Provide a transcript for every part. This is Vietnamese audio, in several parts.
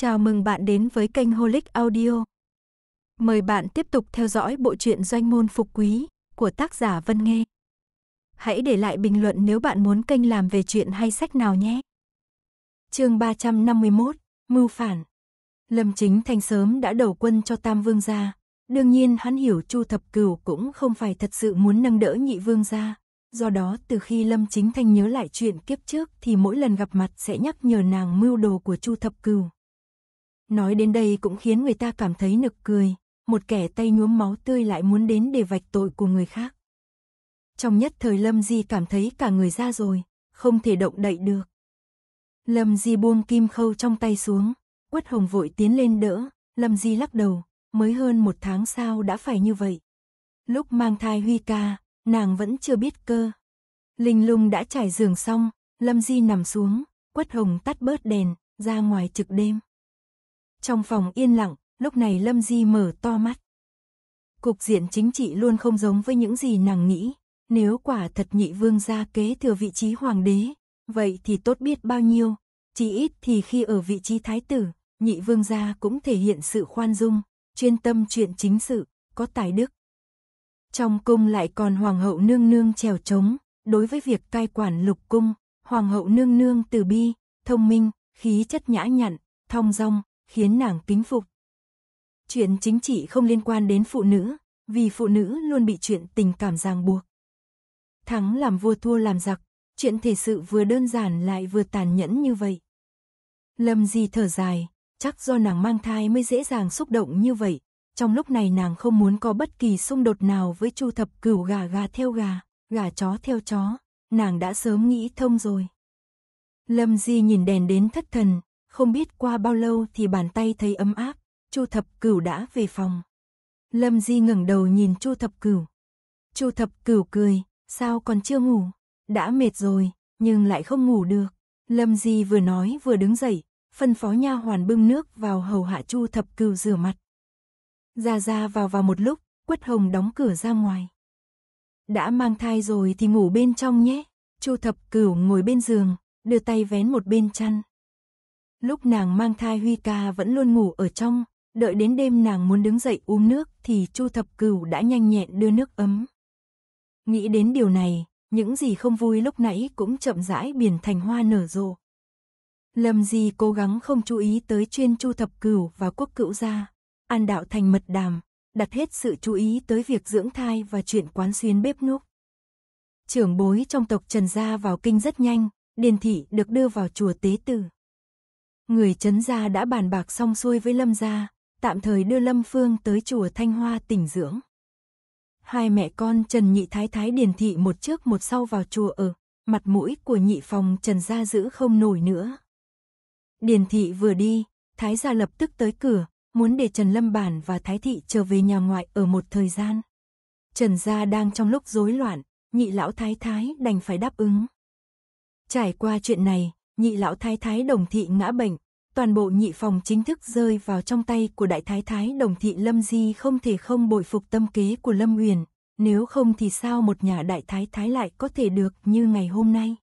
Chào mừng bạn đến với kênh Holic Audio. Mời bạn tiếp tục theo dõi bộ truyện Doanh môn phục quý của tác giả Vân Nghê. Hãy để lại bình luận nếu bạn muốn kênh làm về chuyện hay sách nào nhé. Chương 351: Mưu phản. Lâm Chính Thanh sớm đã đầu quân cho Tam Vương gia, đương nhiên hắn hiểu Chu Thập Cửu cũng không phải thật sự muốn nâng đỡ Nhị Vương gia, Do đó từ khi Lâm Chính Thanh nhớ lại chuyện kiếp trước thì mỗi lần gặp mặt sẽ nhắc nhở nàng mưu đồ của Chu Thập Cửu. Nói đến đây cũng khiến người ta cảm thấy nực cười, một kẻ tay nhuốm máu tươi lại muốn đến để vạch tội của người khác. Trong nhất thời Lâm Di cảm thấy cả người ra rồi, không thể động đậy được. Lâm Di buông kim khâu trong tay xuống, Quất Hồng vội tiến lên đỡ, Lâm Di lắc đầu, mới hơn một tháng sau đã phải như vậy. Lúc mang thai Huy ca, nàng vẫn chưa biết cơ. Linh lung đã trải giường xong, Lâm Di nằm xuống, Quất Hồng tắt bớt đèn, ra ngoài trực đêm. Trong phòng yên lặng, lúc này Lâm Di mở to mắt. Cục diện chính trị luôn không giống với những gì nàng nghĩ. Nếu quả thật nhị vương gia kế thừa vị trí hoàng đế, vậy thì tốt biết bao nhiêu. Chỉ ít thì khi ở vị trí thái tử, nhị vương gia cũng thể hiện sự khoan dung, chuyên tâm chuyện chính sự, có tài đức. Trong cung lại còn hoàng hậu nương nương trèo trống, đối với việc cai quản lục cung, hoàng hậu nương nương từ bi, thông minh, khí chất nhã nhặn, thong dong, khiến nàng kính phục. Chuyện chính trị không liên quan đến phụ nữ, vì phụ nữ luôn bị chuyện tình cảm ràng buộc. Thắng làm vua thua làm giặc, chuyện thể sự vừa đơn giản lại vừa tàn nhẫn như vậy. Lâm Di thở dài, chắc do nàng mang thai mới dễ dàng xúc động như vậy, trong lúc này nàng không muốn có bất kỳ xung đột nào với Chu Thập Cửu gà gà theo gà, gà chó theo chó, nàng đã sớm nghĩ thông rồi. Lâm Di nhìn đèn đến thất thần, không biết qua bao lâu thì bàn tay thấy ấm áp, Chu Thập Cửu đã về phòng. Lâm Di ngẩng đầu nhìn Chu Thập Cửu. Chu Thập Cửu cười, sao còn chưa ngủ? Đã mệt rồi, nhưng lại không ngủ được. Lâm Di vừa nói vừa đứng dậy, phân phó nha hoàn bưng nước vào hầu hạ Chu Thập Cửu rửa mặt. Ra ra vào vào một lúc, Quất Hồng đóng cửa ra ngoài. Đã mang thai rồi thì ngủ bên trong nhé. Chu Thập Cửu ngồi bên giường, đưa tay vén một bên chăn, Lúc nàng mang thai Huy ca vẫn luôn ngủ ở trong, đợi đến đêm nàng muốn đứng dậy uống nước thì Chu Thập Cửu đã nhanh nhẹn đưa nước ấm. Nghĩ đến điều này, những gì không vui lúc nãy cũng chậm rãi biển thành hoa nở rộ. Lâm Di cố gắng không chú ý tới chuyên Chu Thập Cửu và Quốc cựu gia, An Đạo thành mật đàm, đặt hết sự chú ý tới việc dưỡng thai và chuyện quán xuyên bếp núc. Trưởng bối trong tộc Trần gia vào kinh rất nhanh, Điền thị được đưa vào chùa tế tử người Trấn Gia đã bàn bạc xong xuôi với Lâm Gia, tạm thời đưa Lâm Phương tới chùa Thanh Hoa tỉnh dưỡng. Hai mẹ con Trần Nhị Thái Thái Điền Thị một trước một sau vào chùa ở, mặt mũi của nhị phòng Trần Gia giữ không nổi nữa. Điền Thị vừa đi, Thái Gia lập tức tới cửa, muốn để Trần Lâm Bản và Thái Thị trở về nhà ngoại ở một thời gian. Trần Gia đang trong lúc rối loạn, nhị lão Thái Thái đành phải đáp ứng. Trải qua chuyện này, nhị lão thái thái đồng thị ngã bệnh, toàn bộ nhị phòng chính thức rơi vào trong tay của đại thái thái đồng thị Lâm Di không thể không bội phục tâm kế của Lâm Uyển, nếu không thì sao một nhà đại thái thái lại có thể được như ngày hôm nay.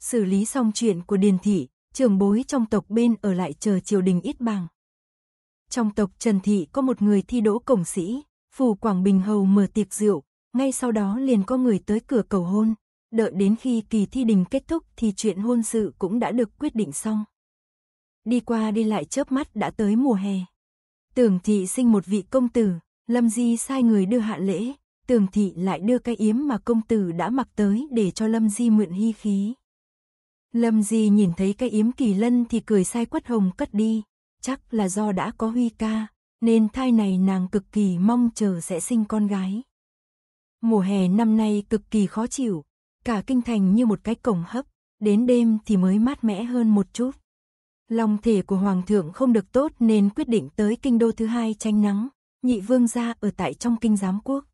Xử lý xong chuyện của Điền Thị, trưởng bối trong tộc bên ở lại chờ triều đình ít bằng. Trong tộc Trần Thị có một người thi đỗ cổng sĩ, phù Quảng Bình Hầu mở tiệc rượu, ngay sau đó liền có người tới cửa cầu hôn, đợi đến khi kỳ thi đình kết thúc thì chuyện hôn sự cũng đã được quyết định xong. Đi qua đi lại chớp mắt đã tới mùa hè. Tưởng thị sinh một vị công tử, Lâm Di sai người đưa hạ lễ, Tưởng thị lại đưa cái yếm mà công tử đã mặc tới để cho Lâm Di mượn hy khí. Lâm Di nhìn thấy cái yếm kỳ lân thì cười sai quất hồng cất đi, chắc là do đã có huy ca, nên thai này nàng cực kỳ mong chờ sẽ sinh con gái. Mùa hè năm nay cực kỳ khó chịu, Cả kinh thành như một cái cổng hấp, đến đêm thì mới mát mẻ hơn một chút. Lòng thể của hoàng thượng không được tốt nên quyết định tới kinh đô thứ hai tranh nắng, nhị vương gia ở tại trong kinh giám quốc.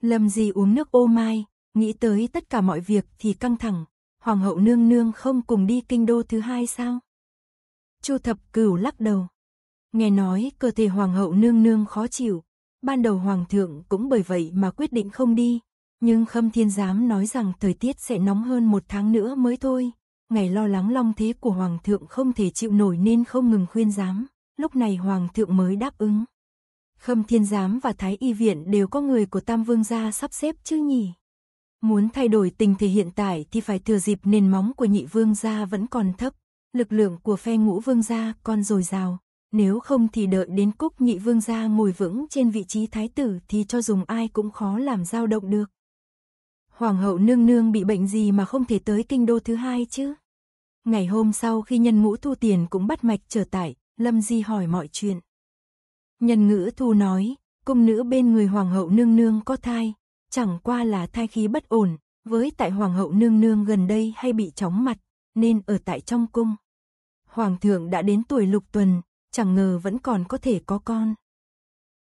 Lâm gì uống nước ô mai, nghĩ tới tất cả mọi việc thì căng thẳng, hoàng hậu nương nương không cùng đi kinh đô thứ hai sao? Chu thập cửu lắc đầu. Nghe nói cơ thể hoàng hậu nương nương khó chịu, ban đầu hoàng thượng cũng bởi vậy mà quyết định không đi, nhưng Khâm Thiên Giám nói rằng thời tiết sẽ nóng hơn một tháng nữa mới thôi. Ngày lo lắng long thế của Hoàng thượng không thể chịu nổi nên không ngừng khuyên giám, lúc này Hoàng thượng mới đáp ứng. Khâm Thiên Giám và Thái Y Viện đều có người của Tam Vương gia sắp xếp chứ nhỉ? Muốn thay đổi tình thế hiện tại thì phải thừa dịp nền móng của nhị vương gia vẫn còn thấp, lực lượng của phe ngũ vương gia còn dồi dào. Nếu không thì đợi đến cúc nhị vương gia ngồi vững trên vị trí thái tử thì cho dùng ai cũng khó làm dao động được. Hoàng hậu nương nương bị bệnh gì mà không thể tới kinh đô thứ hai chứ? Ngày hôm sau khi nhân ngũ thu tiền cũng bắt mạch trở tại, Lâm Di hỏi mọi chuyện. Nhân ngữ thu nói, cung nữ bên người hoàng hậu nương nương có thai, chẳng qua là thai khí bất ổn, với tại hoàng hậu nương nương gần đây hay bị chóng mặt, nên ở tại trong cung. Hoàng thượng đã đến tuổi lục tuần, chẳng ngờ vẫn còn có thể có con.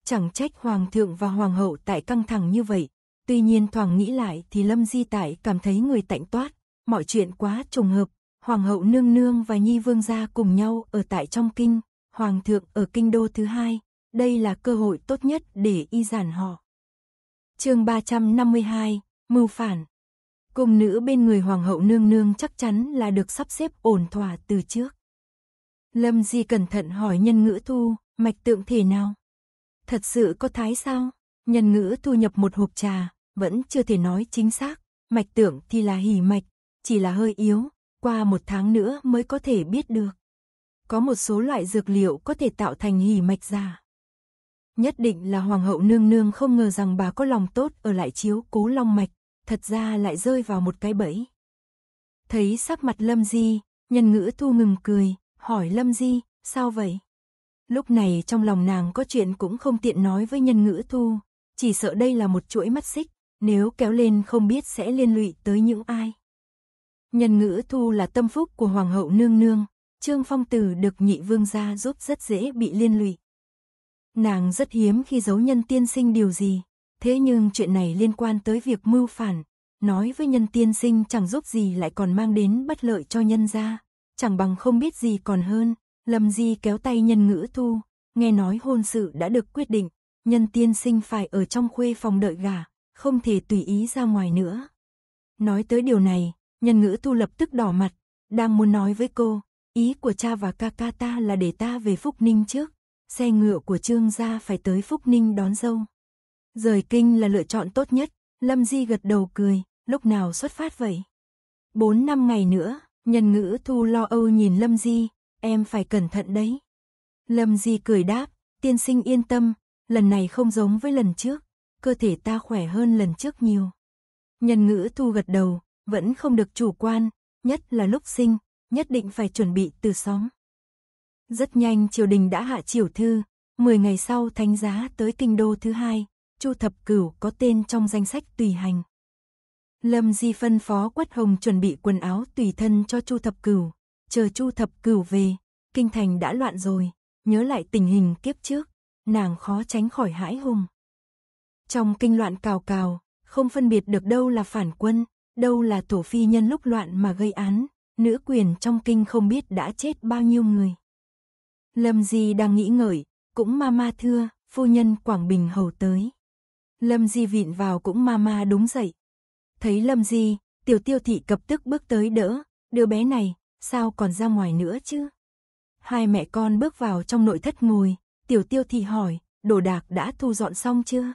Chẳng trách hoàng thượng và hoàng hậu tại căng thẳng như vậy, Tuy nhiên thoảng nghĩ lại thì Lâm Di Tại cảm thấy người tạnh toát, mọi chuyện quá trùng hợp. Hoàng hậu nương nương và Nhi Vương gia cùng nhau ở tại trong kinh, Hoàng thượng ở kinh đô thứ hai, đây là cơ hội tốt nhất để y giản họ. chương 352, Mưu Phản Cung nữ bên người Hoàng hậu nương nương chắc chắn là được sắp xếp ổn thỏa từ trước. Lâm Di cẩn thận hỏi nhân ngữ thu, mạch tượng thể nào? Thật sự có thái sao? Nhân ngữ thu nhập một hộp trà, vẫn chưa thể nói chính xác, mạch tưởng thì là hỉ mạch, chỉ là hơi yếu, qua một tháng nữa mới có thể biết được. Có một số loại dược liệu có thể tạo thành hỉ mạch giả. Nhất định là hoàng hậu nương nương không ngờ rằng bà có lòng tốt ở lại chiếu cố long mạch, thật ra lại rơi vào một cái bẫy. Thấy sắc mặt Lâm Di, nhân ngữ thu ngừng cười, hỏi Lâm Di, sao vậy? Lúc này trong lòng nàng có chuyện cũng không tiện nói với nhân ngữ thu, chỉ sợ đây là một chuỗi mắt xích, nếu kéo lên không biết sẽ liên lụy tới những ai. Nhân ngữ thu là tâm phúc của Hoàng hậu nương nương, Trương Phong Tử được nhị vương gia giúp rất dễ bị liên lụy. Nàng rất hiếm khi giấu nhân tiên sinh điều gì, thế nhưng chuyện này liên quan tới việc mưu phản, nói với nhân tiên sinh chẳng giúp gì lại còn mang đến bất lợi cho nhân gia, chẳng bằng không biết gì còn hơn, lầm gì kéo tay nhân ngữ thu, nghe nói hôn sự đã được quyết định, nhân tiên sinh phải ở trong khuê phòng đợi gà, không thể tùy ý ra ngoài nữa. Nói tới điều này, nhân ngữ thu lập tức đỏ mặt, đang muốn nói với cô, ý của cha và ca ca ta là để ta về Phúc Ninh trước, xe ngựa của trương gia phải tới Phúc Ninh đón dâu. Rời kinh là lựa chọn tốt nhất, Lâm Di gật đầu cười, lúc nào xuất phát vậy? Bốn năm ngày nữa, nhân ngữ thu lo âu nhìn Lâm Di, em phải cẩn thận đấy. Lâm Di cười đáp, tiên sinh yên tâm, Lần này không giống với lần trước, cơ thể ta khỏe hơn lần trước nhiều. Nhân ngữ thu gật đầu, vẫn không được chủ quan, nhất là lúc sinh, nhất định phải chuẩn bị từ sóng. Rất nhanh triều đình đã hạ triều thư, 10 ngày sau thánh giá tới kinh đô thứ hai, Chu Thập Cửu có tên trong danh sách tùy hành. Lâm Di phân phó Quất Hồng chuẩn bị quần áo tùy thân cho Chu Thập Cửu, chờ Chu Thập Cửu về, kinh thành đã loạn rồi, nhớ lại tình hình kiếp trước, nàng khó tránh khỏi hãi hùng. Trong kinh loạn cào cào, không phân biệt được đâu là phản quân, đâu là tổ phi nhân lúc loạn mà gây án, nữ quyền trong kinh không biết đã chết bao nhiêu người. Lâm Di đang nghĩ ngợi, cũng ma ma thưa, phu nhân Quảng Bình hầu tới. Lâm Di vịn vào cũng ma ma đúng dậy. Thấy Lâm Di, tiểu tiêu thị cập tức bước tới đỡ, đứa bé này, sao còn ra ngoài nữa chứ? Hai mẹ con bước vào trong nội thất ngồi, Tiểu tiêu thì hỏi, đồ đạc đã thu dọn xong chưa?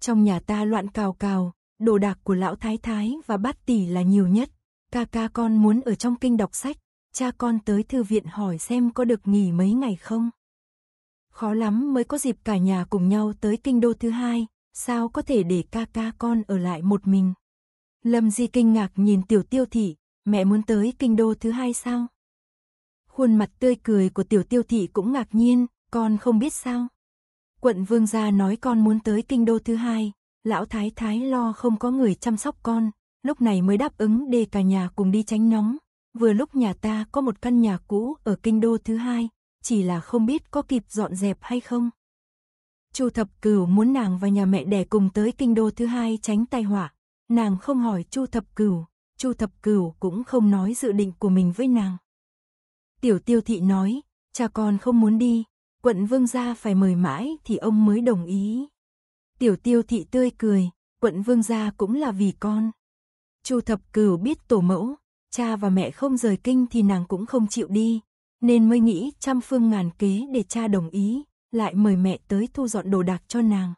Trong nhà ta loạn cào cào, đồ đạc của lão thái thái và bát tỷ là nhiều nhất. Ca ca con muốn ở trong kinh đọc sách, cha con tới thư viện hỏi xem có được nghỉ mấy ngày không. Khó lắm mới có dịp cả nhà cùng nhau tới kinh đô thứ hai, sao có thể để ca ca con ở lại một mình. Lâm Di kinh ngạc nhìn tiểu tiêu thị, mẹ muốn tới kinh đô thứ hai sao? Khuôn mặt tươi cười của tiểu tiêu thị cũng ngạc nhiên, con không biết sao? Quận vương gia nói con muốn tới kinh đô thứ hai, lão thái thái lo không có người chăm sóc con, lúc này mới đáp ứng để cả nhà cùng đi tránh nóng. Vừa lúc nhà ta có một căn nhà cũ ở kinh đô thứ hai, chỉ là không biết có kịp dọn dẹp hay không. Chu Thập Cửu muốn nàng và nhà mẹ đẻ cùng tới kinh đô thứ hai tránh tai họa, nàng không hỏi Chu Thập Cửu, Chu Thập Cửu cũng không nói dự định của mình với nàng. Tiểu Tiêu thị nói, cha con không muốn đi, quận vương gia phải mời mãi thì ông mới đồng ý. Tiểu tiêu thị tươi cười, quận vương gia cũng là vì con. Chu thập cửu biết tổ mẫu, cha và mẹ không rời kinh thì nàng cũng không chịu đi, nên mới nghĩ trăm phương ngàn kế để cha đồng ý, lại mời mẹ tới thu dọn đồ đạc cho nàng.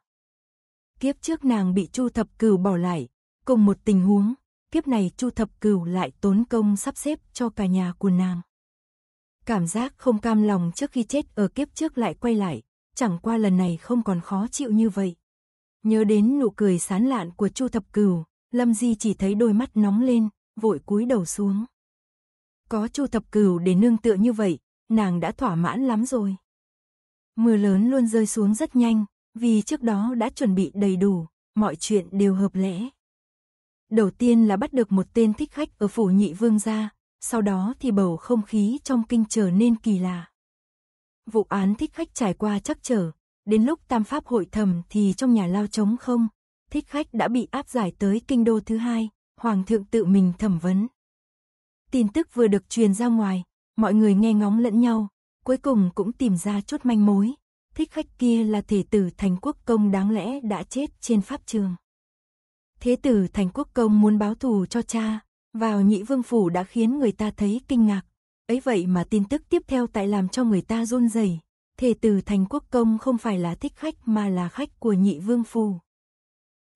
Kiếp trước nàng bị Chu Thập Cửu bỏ lại, cùng một tình huống, kiếp này Chu Thập Cửu lại tốn công sắp xếp cho cả nhà của nàng. Cảm giác không cam lòng trước khi chết ở kiếp trước lại quay lại, chẳng qua lần này không còn khó chịu như vậy. Nhớ đến nụ cười sán lạn của Chu Thập Cửu, Lâm Di chỉ thấy đôi mắt nóng lên, vội cúi đầu xuống. Có Chu Thập Cửu để nương tựa như vậy, nàng đã thỏa mãn lắm rồi. Mưa lớn luôn rơi xuống rất nhanh, vì trước đó đã chuẩn bị đầy đủ, mọi chuyện đều hợp lẽ. Đầu tiên là bắt được một tên thích khách ở phủ nhị vương gia, sau đó thì bầu không khí trong kinh trở nên kỳ lạ. Vụ án thích khách trải qua chắc trở, đến lúc tam pháp hội thẩm thì trong nhà lao trống không, thích khách đã bị áp giải tới kinh đô thứ hai, hoàng thượng tự mình thẩm vấn. Tin tức vừa được truyền ra ngoài, mọi người nghe ngóng lẫn nhau, cuối cùng cũng tìm ra chút manh mối. Thích khách kia là thể tử thành quốc công đáng lẽ đã chết trên pháp trường. Thế tử thành quốc công muốn báo thù cho cha, vào nhị vương phủ đã khiến người ta thấy kinh ngạc. Ấy vậy mà tin tức tiếp theo tại làm cho người ta run rẩy. Thề tử thành quốc công không phải là thích khách mà là khách của nhị vương phủ.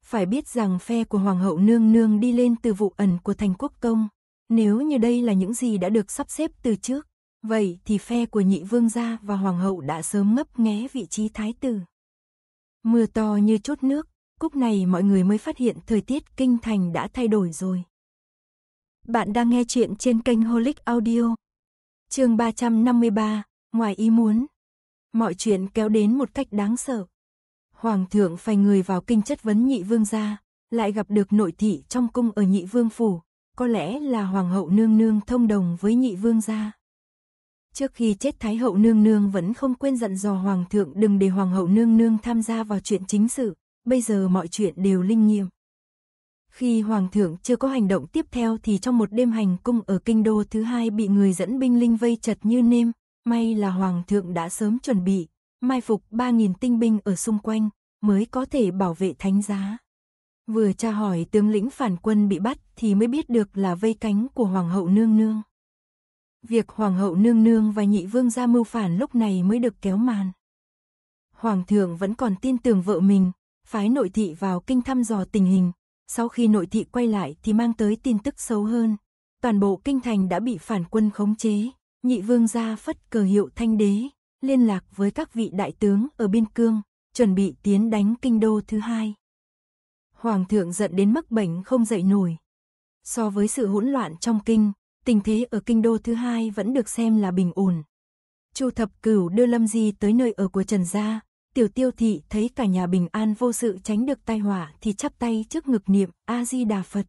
Phải biết rằng phe của Hoàng hậu nương nương đi lên từ vụ ẩn của thành quốc công. Nếu như đây là những gì đã được sắp xếp từ trước, vậy thì phe của nhị vương gia và hoàng hậu đã sớm ngấp nghé vị trí thái tử. Mưa to như chốt nước, cúc này mọi người mới phát hiện thời tiết kinh thành đã thay đổi rồi. Bạn đang nghe chuyện trên kênh Holic Audio. Chương 353, ngoài ý muốn. Mọi chuyện kéo đến một cách đáng sợ. Hoàng thượng phải người vào kinh chất vấn nhị vương gia, lại gặp được nội thị trong cung ở nhị vương phủ, có lẽ là hoàng hậu nương nương thông đồng với nhị vương gia. Trước khi chết thái hậu nương nương vẫn không quên dặn dò hoàng thượng đừng để hoàng hậu nương nương tham gia vào chuyện chính sự, bây giờ mọi chuyện đều linh nghiệm, khi Hoàng thượng chưa có hành động tiếp theo thì trong một đêm hành cung ở kinh đô thứ hai bị người dẫn binh linh vây chật như nêm, may là Hoàng thượng đã sớm chuẩn bị, mai phục 3.000 tinh binh ở xung quanh, mới có thể bảo vệ thánh giá. Vừa tra hỏi tướng lĩnh phản quân bị bắt thì mới biết được là vây cánh của Hoàng hậu nương nương. Việc Hoàng hậu nương nương và nhị vương gia mưu phản lúc này mới được kéo màn. Hoàng thượng vẫn còn tin tưởng vợ mình, phái nội thị vào kinh thăm dò tình hình, sau khi nội thị quay lại thì mang tới tin tức xấu hơn. Toàn bộ kinh thành đã bị phản quân khống chế, nhị vương gia phất cờ hiệu thanh đế, liên lạc với các vị đại tướng ở biên cương, chuẩn bị tiến đánh kinh đô thứ hai. Hoàng thượng giận đến mắc bệnh không dậy nổi. So với sự hỗn loạn trong kinh, tình thế ở kinh đô thứ hai vẫn được xem là bình ổn. Chu Thập Cửu đưa Lâm Di tới nơi ở của Trần Gia, Tiểu tiêu thị thấy cả nhà bình an vô sự tránh được tai họa thì chắp tay trước ngực niệm A-di-đà Phật.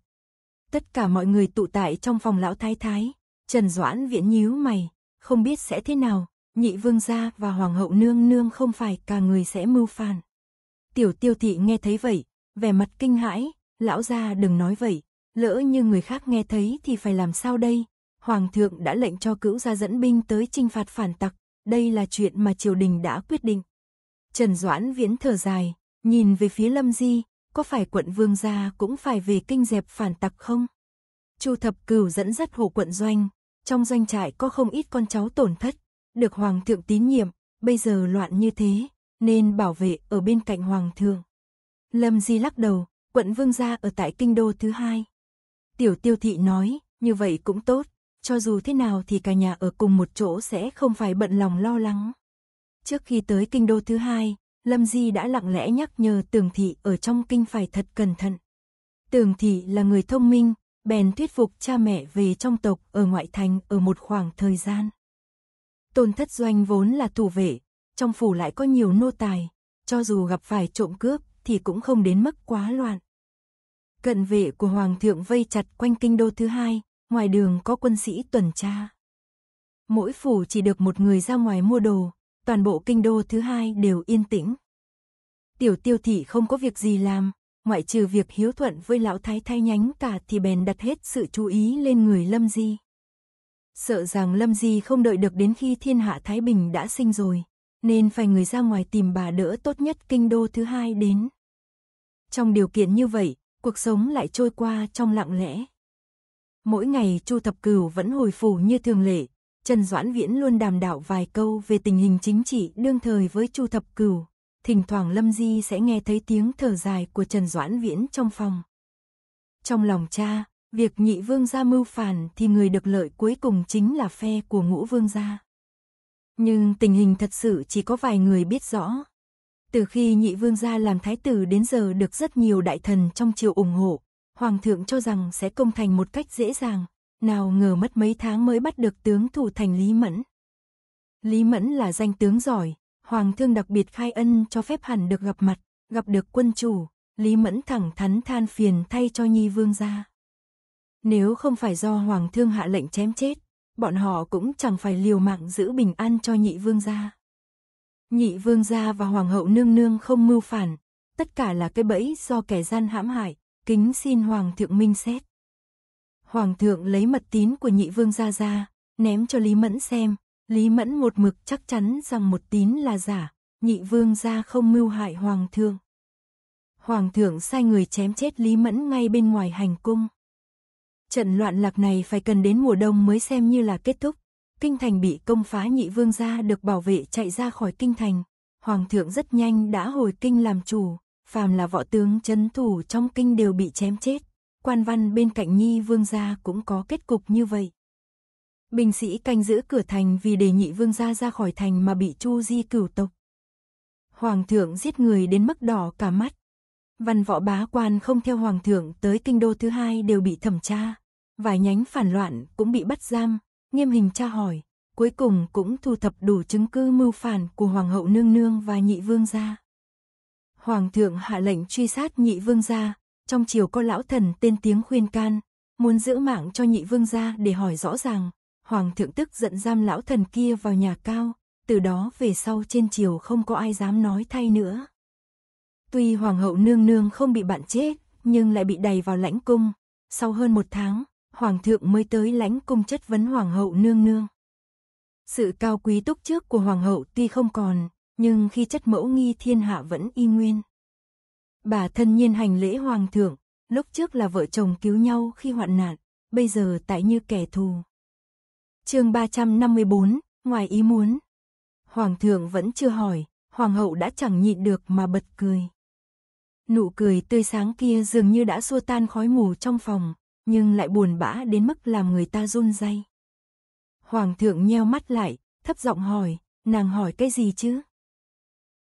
Tất cả mọi người tụ tại trong phòng lão thái thái. Trần Doãn viễn nhíu mày, không biết sẽ thế nào, nhị vương gia và hoàng hậu nương nương không phải cả người sẽ mưu phản. Tiểu tiêu thị nghe thấy vậy, vẻ mặt kinh hãi, lão gia đừng nói vậy, lỡ như người khác nghe thấy thì phải làm sao đây? Hoàng thượng đã lệnh cho cữu gia dẫn binh tới trinh phạt phản tặc, đây là chuyện mà triều đình đã quyết định. Trần Doãn Viễn thở dài, nhìn về phía Lâm Di, có phải quận vương gia cũng phải về kinh dẹp phản tặc không? Chu Thập Cửu dẫn dắt hộ quận doanh, trong doanh trại có không ít con cháu tổn thất, được hoàng thượng tín nhiệm, bây giờ loạn như thế, nên bảo vệ ở bên cạnh hoàng thượng. Lâm Di lắc đầu, quận vương gia ở tại kinh đô thứ hai. Tiểu tiêu thị nói, như vậy cũng tốt, cho dù thế nào thì cả nhà ở cùng một chỗ sẽ không phải bận lòng lo lắng. Trước khi tới kinh đô thứ hai, Lâm Di đã lặng lẽ nhắc nhở Tường Thị ở trong kinh phải thật cẩn thận. Tường Thị là người thông minh, bèn thuyết phục cha mẹ về trong tộc ở ngoại thành ở một khoảng thời gian. Tôn thất doanh vốn là thủ vệ, trong phủ lại có nhiều nô tài, cho dù gặp phải trộm cướp thì cũng không đến mức quá loạn. Cận vệ của Hoàng thượng vây chặt quanh kinh đô thứ hai, ngoài đường có quân sĩ tuần tra. Mỗi phủ chỉ được một người ra ngoài mua đồ, toàn bộ kinh đô thứ hai đều yên tĩnh. Tiểu tiêu thị không có việc gì làm, ngoại trừ việc hiếu thuận với lão thái thay nhánh cả thì bèn đặt hết sự chú ý lên người Lâm Di. Sợ rằng Lâm Di không đợi được đến khi thiên hạ Thái Bình đã sinh rồi, nên phải người ra ngoài tìm bà đỡ tốt nhất kinh đô thứ hai đến. Trong điều kiện như vậy, cuộc sống lại trôi qua trong lặng lẽ. Mỗi ngày Chu Thập Cửu vẫn hồi phủ như thường lệ, Trần Doãn Viễn luôn đàm đạo vài câu về tình hình chính trị đương thời với Chu Thập Cửu. Thỉnh thoảng Lâm Di sẽ nghe thấy tiếng thở dài của Trần Doãn Viễn trong phòng. Trong lòng cha, việc nhị vương gia mưu phản thì người được lợi cuối cùng chính là phe của ngũ vương gia. Nhưng tình hình thật sự chỉ có vài người biết rõ. Từ khi nhị vương gia làm thái tử đến giờ được rất nhiều đại thần trong triều ủng hộ, hoàng thượng cho rằng sẽ công thành một cách dễ dàng, nào ngờ mất mấy tháng mới bắt được tướng thủ thành Lý Mẫn. Lý Mẫn là danh tướng giỏi, Hoàng thương đặc biệt khai ân cho phép hẳn được gặp mặt, gặp được quân chủ, Lý Mẫn thẳng thắn than phiền thay cho Nhi Vương gia. Nếu không phải do Hoàng thương hạ lệnh chém chết, bọn họ cũng chẳng phải liều mạng giữ bình an cho nhị vương gia. Nhị vương gia và hoàng hậu nương nương không mưu phản, tất cả là cái bẫy do kẻ gian hãm hại, kính xin hoàng thượng minh xét. Hoàng thượng lấy mật tín của nhị vương ra ra, ném cho Lý Mẫn xem. Lý Mẫn một mực chắc chắn rằng một tín là giả, nhị vương ra không mưu hại hoàng thượng. Hoàng thượng sai người chém chết Lý Mẫn ngay bên ngoài hành cung. Trận loạn lạc này phải cần đến mùa đông mới xem như là kết thúc. Kinh thành bị công phá nhị vương gia được bảo vệ chạy ra khỏi kinh thành. Hoàng thượng rất nhanh đã hồi kinh làm chủ, phàm là võ tướng chấn thủ trong kinh đều bị chém chết quan văn bên cạnh Nhi Vương gia cũng có kết cục như vậy. Bình sĩ canh giữ cửa thành vì đề nhị Vương gia ra khỏi thành mà bị Chu Di cửu tộc. Hoàng thượng giết người đến mức đỏ cả mắt. Văn võ bá quan không theo hoàng thượng tới kinh đô thứ hai đều bị thẩm tra. Vài nhánh phản loạn cũng bị bắt giam, nghiêm hình tra hỏi, cuối cùng cũng thu thập đủ chứng cứ mưu phản của hoàng hậu nương nương và nhị vương gia. Hoàng thượng hạ lệnh truy sát nhị vương gia, trong chiều có lão thần tên tiếng khuyên can, muốn giữ mạng cho nhị vương gia để hỏi rõ ràng. Hoàng thượng tức giận giam lão thần kia vào nhà cao, từ đó về sau trên chiều không có ai dám nói thay nữa. Tuy hoàng hậu nương nương không bị bạn chết, nhưng lại bị đầy vào lãnh cung. Sau hơn một tháng, hoàng thượng mới tới lãnh cung chất vấn hoàng hậu nương nương. Sự cao quý túc trước của hoàng hậu tuy không còn, nhưng khi chất mẫu nghi thiên hạ vẫn y nguyên. Bà thân nhiên hành lễ hoàng thượng, lúc trước là vợ chồng cứu nhau khi hoạn nạn, bây giờ tại như kẻ thù. chương 354, ngoài ý muốn. Hoàng thượng vẫn chưa hỏi, hoàng hậu đã chẳng nhịn được mà bật cười. Nụ cười tươi sáng kia dường như đã xua tan khói mù trong phòng, nhưng lại buồn bã đến mức làm người ta run dây Hoàng thượng nheo mắt lại, thấp giọng hỏi, nàng hỏi cái gì chứ?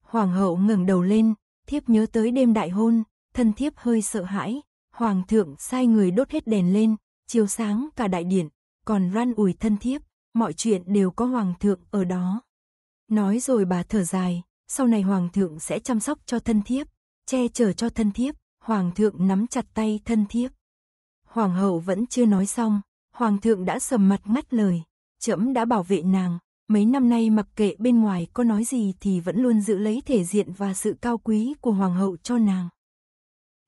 Hoàng hậu ngẩng đầu lên, thiếp nhớ tới đêm đại hôn, thân thiếp hơi sợ hãi, hoàng thượng sai người đốt hết đèn lên, chiếu sáng cả đại điện, còn ran ủi thân thiếp, mọi chuyện đều có hoàng thượng ở đó. Nói rồi bà thở dài, sau này hoàng thượng sẽ chăm sóc cho thân thiếp, che chở cho thân thiếp, hoàng thượng nắm chặt tay thân thiếp. Hoàng hậu vẫn chưa nói xong, hoàng thượng đã sầm mặt ngắt lời, trẫm đã bảo vệ nàng, Mấy năm nay mặc kệ bên ngoài có nói gì thì vẫn luôn giữ lấy thể diện và sự cao quý của hoàng hậu cho nàng.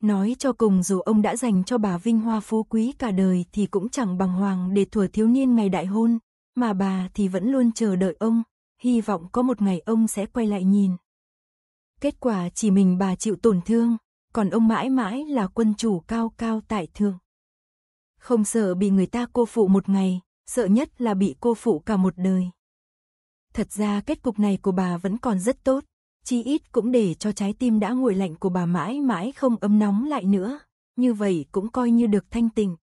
Nói cho cùng dù ông đã dành cho bà vinh hoa phú quý cả đời thì cũng chẳng bằng hoàng để thủa thiếu niên ngày đại hôn, mà bà thì vẫn luôn chờ đợi ông, hy vọng có một ngày ông sẽ quay lại nhìn. Kết quả chỉ mình bà chịu tổn thương, còn ông mãi mãi là quân chủ cao cao tại thượng. Không sợ bị người ta cô phụ một ngày, sợ nhất là bị cô phụ cả một đời. Thật ra kết cục này của bà vẫn còn rất tốt, chi ít cũng để cho trái tim đã nguội lạnh của bà mãi mãi không ấm nóng lại nữa, như vậy cũng coi như được thanh tịnh.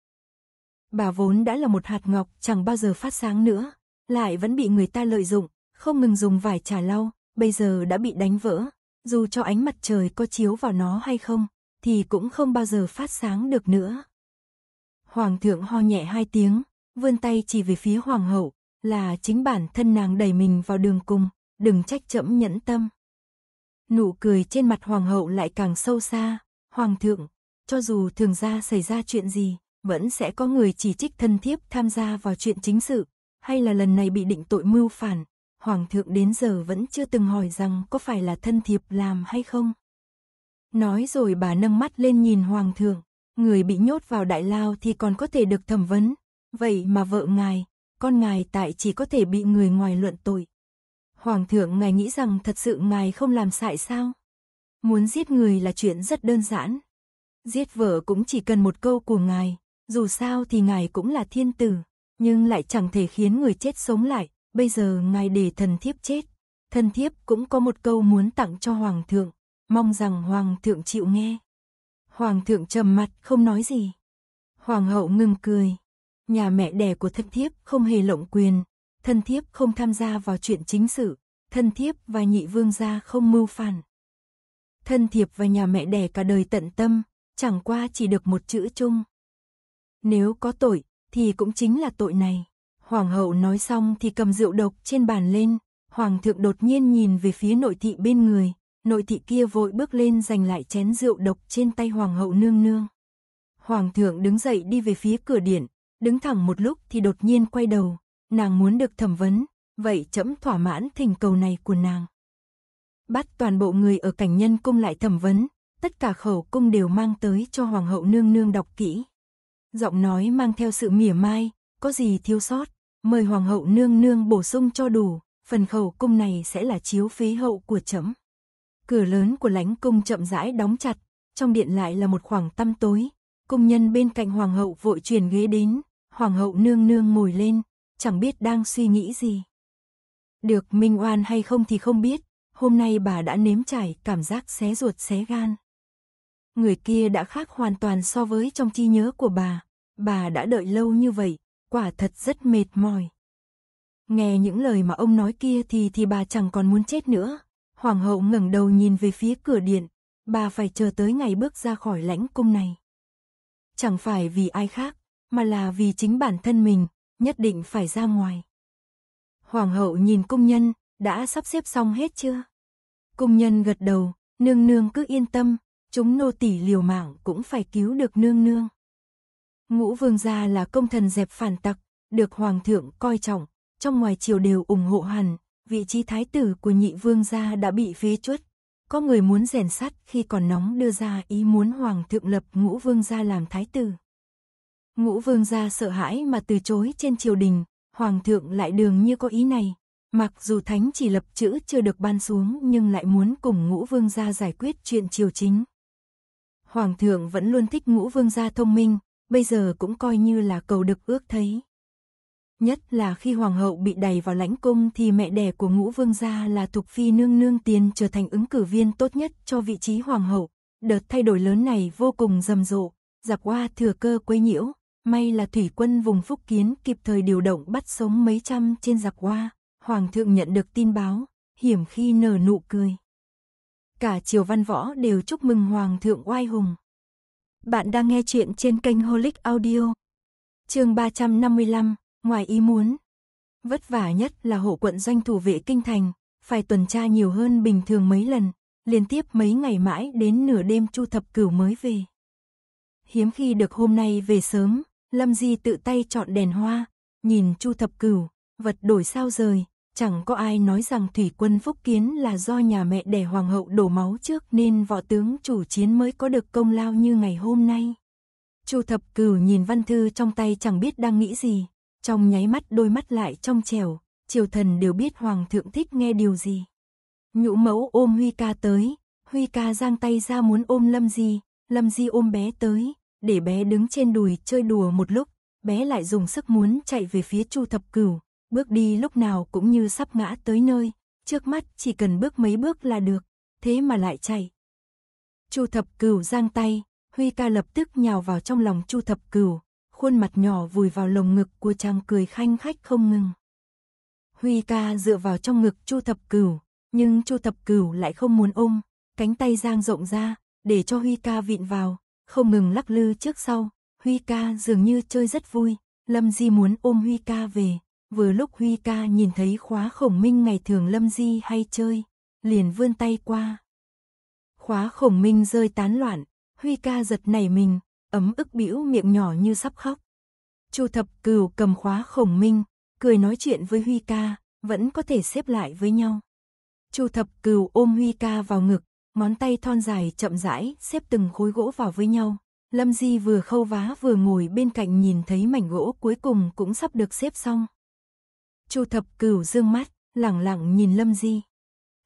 Bà vốn đã là một hạt ngọc chẳng bao giờ phát sáng nữa, lại vẫn bị người ta lợi dụng, không ngừng dùng vải trà lau, bây giờ đã bị đánh vỡ, dù cho ánh mặt trời có chiếu vào nó hay không, thì cũng không bao giờ phát sáng được nữa. Hoàng thượng ho nhẹ hai tiếng, vươn tay chỉ về phía hoàng hậu, là chính bản thân nàng đẩy mình vào đường cùng, đừng trách chậm nhẫn tâm. Nụ cười trên mặt hoàng hậu lại càng sâu xa, hoàng thượng, cho dù thường ra xảy ra chuyện gì, vẫn sẽ có người chỉ trích thân thiếp tham gia vào chuyện chính sự, hay là lần này bị định tội mưu phản, hoàng thượng đến giờ vẫn chưa từng hỏi rằng có phải là thân thiệp làm hay không. Nói rồi bà nâng mắt lên nhìn hoàng thượng, người bị nhốt vào đại lao thì còn có thể được thẩm vấn, vậy mà vợ ngài, con ngài tại chỉ có thể bị người ngoài luận tội. Hoàng thượng ngài nghĩ rằng thật sự ngài không làm sai sao? Muốn giết người là chuyện rất đơn giản. Giết vợ cũng chỉ cần một câu của ngài, dù sao thì ngài cũng là thiên tử, nhưng lại chẳng thể khiến người chết sống lại, bây giờ ngài để thần thiếp chết. Thần thiếp cũng có một câu muốn tặng cho hoàng thượng, mong rằng hoàng thượng chịu nghe. Hoàng thượng trầm mặt không nói gì. Hoàng hậu ngừng cười, nhà mẹ đẻ của thân thiếp không hề lộng quyền, thân thiếp không tham gia vào chuyện chính sự, thân thiếp và nhị vương gia không mưu phản. Thân thiệp và nhà mẹ đẻ cả đời tận tâm, chẳng qua chỉ được một chữ chung. Nếu có tội, thì cũng chính là tội này. Hoàng hậu nói xong thì cầm rượu độc trên bàn lên, hoàng thượng đột nhiên nhìn về phía nội thị bên người, nội thị kia vội bước lên giành lại chén rượu độc trên tay hoàng hậu nương nương. Hoàng thượng đứng dậy đi về phía cửa điện, đứng thẳng một lúc thì đột nhiên quay đầu, nàng muốn được thẩm vấn, vậy chấm thỏa mãn thỉnh cầu này của nàng. Bắt toàn bộ người ở cảnh nhân cung lại thẩm vấn, tất cả khẩu cung đều mang tới cho hoàng hậu nương nương đọc kỹ. Giọng nói mang theo sự mỉa mai, có gì thiếu sót, mời hoàng hậu nương nương bổ sung cho đủ, phần khẩu cung này sẽ là chiếu phế hậu của chấm. Cửa lớn của lãnh cung chậm rãi đóng chặt, trong điện lại là một khoảng tăm tối, cung nhân bên cạnh hoàng hậu vội truyền ghế đến, Hoàng hậu nương nương ngồi lên, chẳng biết đang suy nghĩ gì. Được minh oan hay không thì không biết, hôm nay bà đã nếm trải cảm giác xé ruột xé gan. Người kia đã khác hoàn toàn so với trong chi nhớ của bà, bà đã đợi lâu như vậy, quả thật rất mệt mỏi. Nghe những lời mà ông nói kia thì thì bà chẳng còn muốn chết nữa. Hoàng hậu ngẩng đầu nhìn về phía cửa điện, bà phải chờ tới ngày bước ra khỏi lãnh cung này. Chẳng phải vì ai khác, mà là vì chính bản thân mình, nhất định phải ra ngoài. Hoàng hậu nhìn công nhân, đã sắp xếp xong hết chưa? Công nhân gật đầu, nương nương cứ yên tâm, chúng nô tỳ liều mạng cũng phải cứu được nương nương. Ngũ vương gia là công thần dẹp phản tặc, được hoàng thượng coi trọng, trong ngoài triều đều ủng hộ hẳn, vị trí thái tử của nhị vương gia đã bị phế chuất. Có người muốn rèn sắt khi còn nóng đưa ra ý muốn hoàng thượng lập ngũ vương gia làm thái tử. Ngũ vương gia sợ hãi mà từ chối trên triều đình, hoàng thượng lại đường như có ý này. Mặc dù thánh chỉ lập chữ chưa được ban xuống nhưng lại muốn cùng ngũ vương gia giải quyết chuyện triều chính. Hoàng thượng vẫn luôn thích ngũ vương gia thông minh, bây giờ cũng coi như là cầu được ước thấy. Nhất là khi hoàng hậu bị đẩy vào lãnh cung thì mẹ đẻ của ngũ vương gia là Thục Phi nương nương tiền trở thành ứng cử viên tốt nhất cho vị trí hoàng hậu. Đợt thay đổi lớn này vô cùng rầm rộ, giặc qua thừa cơ quấy nhiễu, May là thủy quân vùng Phúc Kiến kịp thời điều động bắt sống mấy trăm trên giặc qua Hoàng thượng nhận được tin báo, hiểm khi nở nụ cười. Cả triều văn võ đều chúc mừng Hoàng thượng oai hùng. Bạn đang nghe chuyện trên kênh Holic Audio. chương 355, ngoài ý muốn. Vất vả nhất là hộ quận doanh thủ vệ kinh thành, phải tuần tra nhiều hơn bình thường mấy lần, liên tiếp mấy ngày mãi đến nửa đêm chu thập cửu mới về. Hiếm khi được hôm nay về sớm, Lâm Di tự tay chọn đèn hoa, nhìn Chu Thập Cửu, vật đổi sao rời, chẳng có ai nói rằng Thủy quân Phúc Kiến là do nhà mẹ đẻ hoàng hậu đổ máu trước nên võ tướng chủ chiến mới có được công lao như ngày hôm nay. Chu Thập Cửu nhìn văn thư trong tay chẳng biết đang nghĩ gì, trong nháy mắt đôi mắt lại trong trẻo, triều thần đều biết hoàng thượng thích nghe điều gì. Nhũ mẫu ôm Huy ca tới, Huy ca giang tay ra muốn ôm Lâm Di, Lâm Di ôm bé tới, để bé đứng trên đùi chơi đùa một lúc, bé lại dùng sức muốn chạy về phía Chu Thập Cửu, bước đi lúc nào cũng như sắp ngã tới nơi, trước mắt chỉ cần bước mấy bước là được, thế mà lại chạy. Chu Thập Cửu giang tay, Huy ca lập tức nhào vào trong lòng Chu Thập Cửu, khuôn mặt nhỏ vùi vào lồng ngực của chàng cười khanh khách không ngừng. Huy ca dựa vào trong ngực Chu Thập Cửu, nhưng Chu Thập Cửu lại không muốn ôm, cánh tay giang rộng ra, để cho Huy ca vịn vào, không ngừng lắc lư trước sau, Huy ca dường như chơi rất vui, Lâm Di muốn ôm Huy ca về, vừa lúc Huy ca nhìn thấy khóa khổng minh ngày thường Lâm Di hay chơi, liền vươn tay qua. Khóa khổng minh rơi tán loạn, Huy ca giật nảy mình, ấm ức bĩu miệng nhỏ như sắp khóc. Chu thập cừu cầm khóa khổng minh, cười nói chuyện với Huy ca, vẫn có thể xếp lại với nhau. Chu thập cừu ôm Huy ca vào ngực, Ngón tay thon dài chậm rãi xếp từng khối gỗ vào với nhau. Lâm Di vừa khâu vá vừa ngồi bên cạnh nhìn thấy mảnh gỗ cuối cùng cũng sắp được xếp xong. Chu thập cửu dương mắt, lẳng lặng nhìn Lâm Di.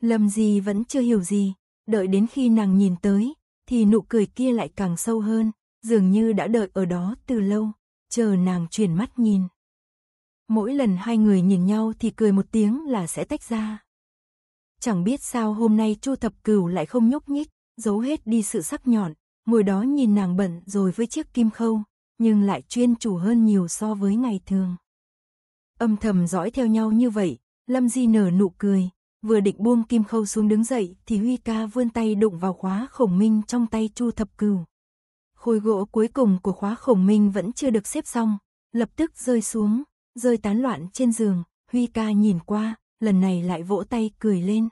Lâm Di vẫn chưa hiểu gì, đợi đến khi nàng nhìn tới, thì nụ cười kia lại càng sâu hơn, dường như đã đợi ở đó từ lâu, chờ nàng chuyển mắt nhìn. Mỗi lần hai người nhìn nhau thì cười một tiếng là sẽ tách ra. Chẳng biết sao hôm nay Chu Thập Cửu lại không nhúc nhích, giấu hết đi sự sắc nhọn, ngồi đó nhìn nàng bận rồi với chiếc kim khâu, nhưng lại chuyên chủ hơn nhiều so với ngày thường. Âm thầm dõi theo nhau như vậy, Lâm Di nở nụ cười, vừa định buông kim khâu xuống đứng dậy thì Huy ca vươn tay đụng vào khóa khổng minh trong tay Chu Thập Cửu. Khối gỗ cuối cùng của khóa khổng minh vẫn chưa được xếp xong, lập tức rơi xuống, rơi tán loạn trên giường, Huy ca nhìn qua, lần này lại vỗ tay cười lên.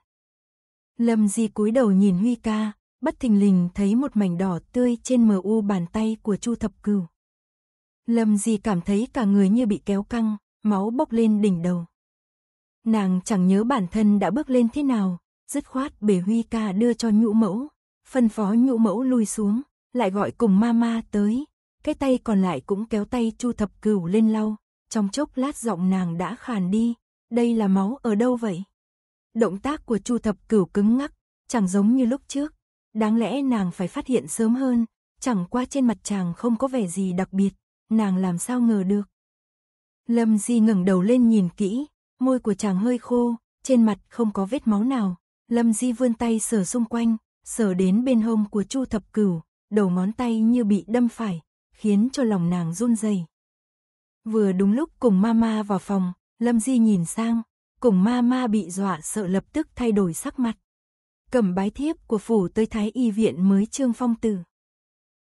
Lâm Di cúi đầu nhìn Huy ca, bất thình lình thấy một mảnh đỏ tươi trên mờ u bàn tay của Chu Thập Cửu. Lâm Di cảm thấy cả người như bị kéo căng, máu bốc lên đỉnh đầu. Nàng chẳng nhớ bản thân đã bước lên thế nào, dứt khoát bể Huy ca đưa cho nhũ mẫu, phân phó nhũ mẫu lui xuống, lại gọi cùng mama tới, cái tay còn lại cũng kéo tay Chu Thập Cửu lên lau, trong chốc lát giọng nàng đã khàn đi, đây là máu ở đâu vậy? Động tác của Chu Thập Cửu cứng ngắc, chẳng giống như lúc trước. Đáng lẽ nàng phải phát hiện sớm hơn, chẳng qua trên mặt chàng không có vẻ gì đặc biệt, nàng làm sao ngờ được. Lâm Di ngẩng đầu lên nhìn kỹ, môi của chàng hơi khô, trên mặt không có vết máu nào. Lâm Di vươn tay sờ xung quanh, sờ đến bên hông của Chu Thập Cửu, đầu ngón tay như bị đâm phải, khiến cho lòng nàng run rẩy. Vừa đúng lúc cùng Mama vào phòng, Lâm Di nhìn sang, cùng ma ma bị dọa sợ lập tức thay đổi sắc mặt. Cầm bái thiếp của phủ tới thái y viện mới trương phong tử.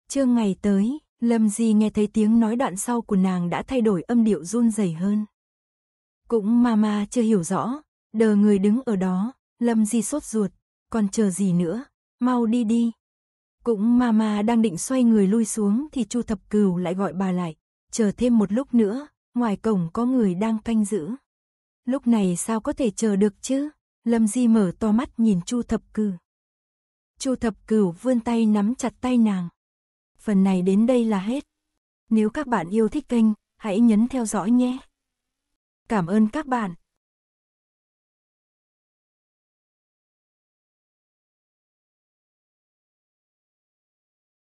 Trương ngày tới, Lâm Di nghe thấy tiếng nói đoạn sau của nàng đã thay đổi âm điệu run rẩy hơn. Cũng ma ma chưa hiểu rõ, đờ người đứng ở đó, Lâm Di sốt ruột, còn chờ gì nữa, mau đi đi. Cũng ma ma đang định xoay người lui xuống thì Chu Thập Cừu lại gọi bà lại, chờ thêm một lúc nữa, ngoài cổng có người đang canh giữ lúc này sao có thể chờ được chứ? Lâm Di mở to mắt nhìn Chu Thập Cửu. Chu Thập Cửu vươn tay nắm chặt tay nàng. Phần này đến đây là hết. Nếu các bạn yêu thích kênh, hãy nhấn theo dõi nhé. Cảm ơn các bạn.